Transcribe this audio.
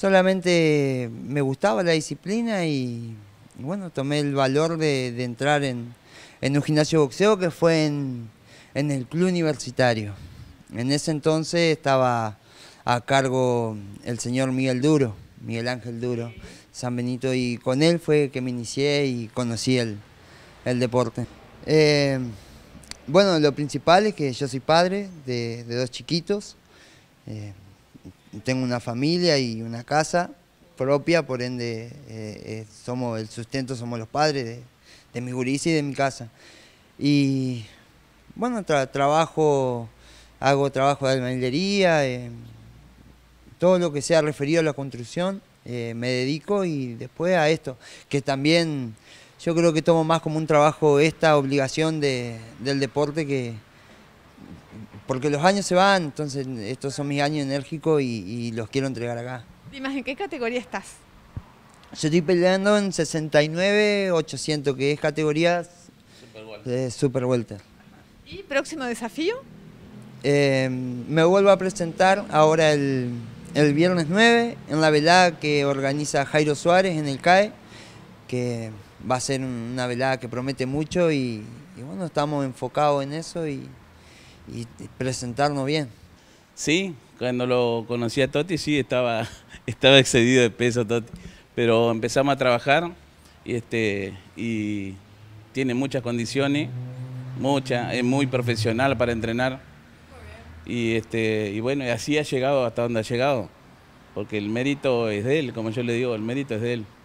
Solamente me gustaba la disciplina y, bueno, tomé el valor de, entrar en, un gimnasio de boxeo que fue en, el club universitario. En ese entonces estaba a cargo el señor Miguel Duro, Miguel Ángel Duro, San Benito, y con él fue que me inicié y conocí el, deporte. Eh, bueno, lo principal es que yo soy padre de, dos chiquitos. Eh, tengo una familia y una casa propia, por ende eh, eh, somos el sustento, somos los padres de, mi gurisa y de mi casa. Y bueno, trabajo, hago trabajo de albañilería, eh, todo lo que sea referido a la construcción, me dedico y después a esto, que también yo creo que tomo más como un trabajo esta obligación del deporte que, porque los años se van, entonces estos son mis años enérgicos y, los quiero entregar acá. Dimas, ¿en qué categoría estás? Yo estoy peleando en 69, 800, que es categoría de super vuelta. ¿Y próximo desafío? Em, me vuelvo a presentar ahora el, viernes 9 en la velada que organiza Jairo Suárez en el CAE, que va a ser una velada que promete mucho y, y bueno, estamos enfocados en eso y y presentarnos bien. Sí, cuando lo conocí a Toti, sí, estaba, estaba excedido de peso Toti, pero empezamos a trabajar y, este, y tiene muchas condiciones, mucha es muy profesional para entrenar. Y, este, y bueno, así ha llegado hasta donde ha llegado, porque el mérito es de él, como yo le digo, el mérito es de él.